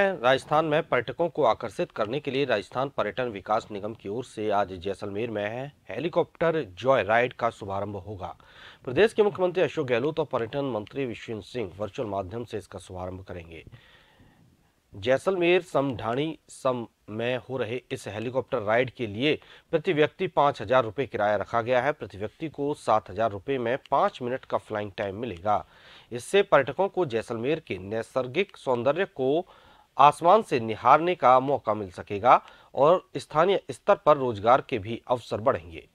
राजस्थान में पर्यटकों को आकर्षित करने के लिए राजस्थान पर्यटन विकास निगम की ओर से आज जैसलमेर में हेलीकॉप्टर जॉय राइड का शुभारंभ होगा प्रदेश के मुख्यमंत्री अशोक गहलोत और पर्यटन मंत्री विश्वेंद्र सिंह वर्चुअल माध्यम से इसका शुभारंभ करेंगे जैसलमेर समढाणी सम में हो रहे इस हेलीकॉप्टर राइड के लिए प्रति व्यक्ति पाँच हजार रुपये किराया रखा गया है प्रति व्यक्ति को सात हजार रुपये में पांच मिनट का फ्लाइंग टाइम मिलेगा इससे पर्यटकों को जैसलमेर के नैसर्गिक सौंदर्य को आसमान से निहारने का मौका मिल सकेगा और स्थानीय स्तर पर रोजगार के भी अवसर बढ़ेंगे